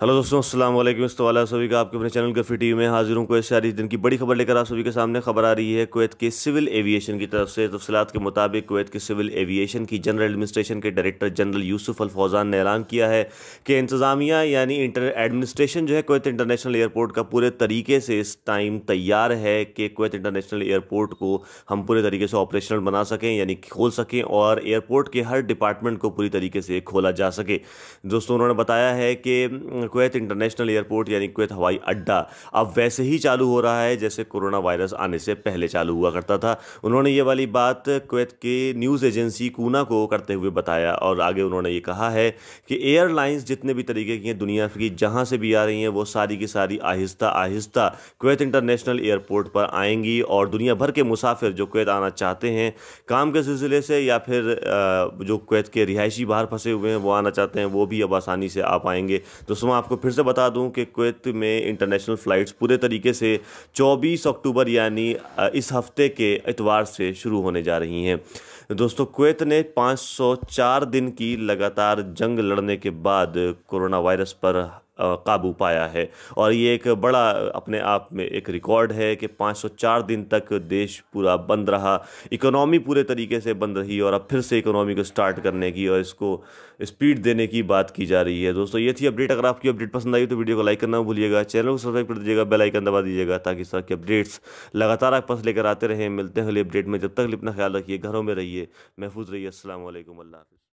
hello दोस्तों अस्सलाम वालेकुम इस्तवाला तो सभी का आपके अपने चैनल गफी टीवी में हाजिर हूँ कोई सारी दिन की बड़ी खबर लेकर आप सभी के सामने खबर आ रही है कुवैत के सिविल एविएशन की तरफ से तफसलत के मुताबिक कुवैत के सिविल एविएशन की जनरल एडमिनिस्ट्रेशन के director general Yousef Al Fozan ने ऐलान किया है कि इंतज़ामिया यानी इंटर एडमिनिस्ट्रेशन जो है कोत इंटरनेशनल एयरपोर्ट का पूरे तरीके से इस टाइम तैयार है कि कोत इंटरनेशनल एयरपोर्ट को हम पूरे तरीके से ऑपरेशनल बना सकें यानी खोल सकें और एयरपोर्ट के हर डिपार्टमेंट को पूरी तरीके से खोला जा सके दोस्तों उन्होंने बताया है कि कुवैत इंटरनेशनल एयरपोर्ट यानी कुवैत हवाई अड्डा अब वैसे ही चालू हो रहा है जैसे कोरोना वायरस आने से पहले चालू हुआ करता था उन्होंने ये वाली बात कुवैत के न्यूज़ एजेंसी कूना को करते हुए बताया और आगे उन्होंने ये कहा है कि एयरलाइंस जितने भी तरीके की हैं दुनिया की जहाँ से भी आ रही हैं वो सारी की सारी आहिस्ता आहिस्ता कुवैत इंटरनेशनल एयरपोर्ट पर आएंगी और दुनिया भर के मुसाफिर जो कुवैत आना चाहते हैं काम के सिलसिले से या फिर जो कुवैत के रिहायशी बाहर फंसे हुए हैं वो आना चाहते हैं वो भी अब आसानी से आ पाएंगे तो सुमा आपको फिर से बता दूं कि कुवैत में इंटरनेशनल फ़्लाइट्स पूरे तरीके से 24 अक्टूबर यानी इस हफ्ते के इतवार से शुरू होने जा रही हैं दोस्तों कुवैत ने 504 दिन की लगातार जंग लड़ने के बाद कोरोना वायरस पर काबू पाया है और ये एक बड़ा अपने आप में एक रिकॉर्ड है कि 504 दिन तक देश पूरा बंद रहा इकोनॉमी पूरे तरीके से बंद रही और अब फिर से इकोनॉमी को स्टार्ट करने की और इसको स्पीड देने की बात की जा रही है दोस्तों ये थी अपडेट अगर आपकी अपडेट पसंद आई तो वीडियो को लाइक करना भूलिएगा चैनल को सब्सक्राइब कर दीजिएगा बेलाइकन दबा दीजिएगा ताकि इस तरह की अपडेट्स लगातार आप पास लेकर आते रहें मिलते हैं अगले अपडेट में जब तक अपना ख्याल रखिए घरों में रहिए महफूज रहिए असल अल्लाह